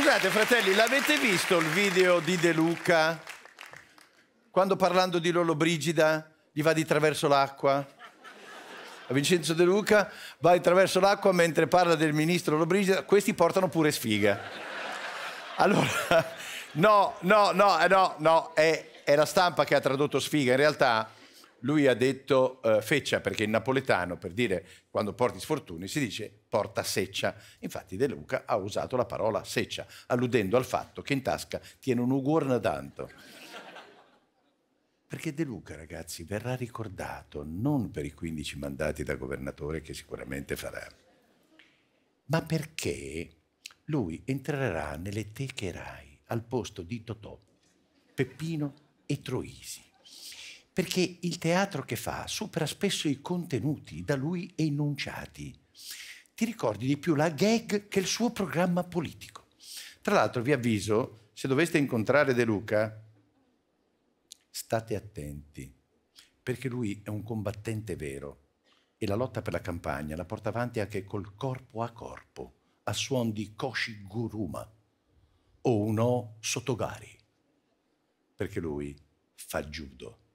Scusate fratelli, l'avete visto il video di De Luca? Quando parlando di Lolo Brigida gli va di traverso l'acqua? A Vincenzo De Luca va di traverso l'acqua mentre parla del ministro Lolo Brigida, questi portano pure sfiga. Allora, no, no, no, eh, no, no, è, è la stampa che ha tradotto sfiga, in realtà lui ha detto uh, feccia perché il napoletano per dire quando porti sfortuni si dice porta seccia. Infatti De Luca ha usato la parola seccia, alludendo al fatto che in tasca tiene un ugorna tanto. Perché De Luca, ragazzi, verrà ricordato non per i 15 mandati da governatore che sicuramente farà, ma perché lui entrerà nelle teche Rai al posto di Totò, Peppino e Troisi perché il teatro che fa supera spesso i contenuti da lui enunciati. Ti ricordi di più la gag che il suo programma politico. Tra l'altro vi avviso, se doveste incontrare De Luca, state attenti, perché lui è un combattente vero e la lotta per la campagna la porta avanti anche col corpo a corpo, a suon di Koshi Guruma o uno Sotogari, perché lui fa judo.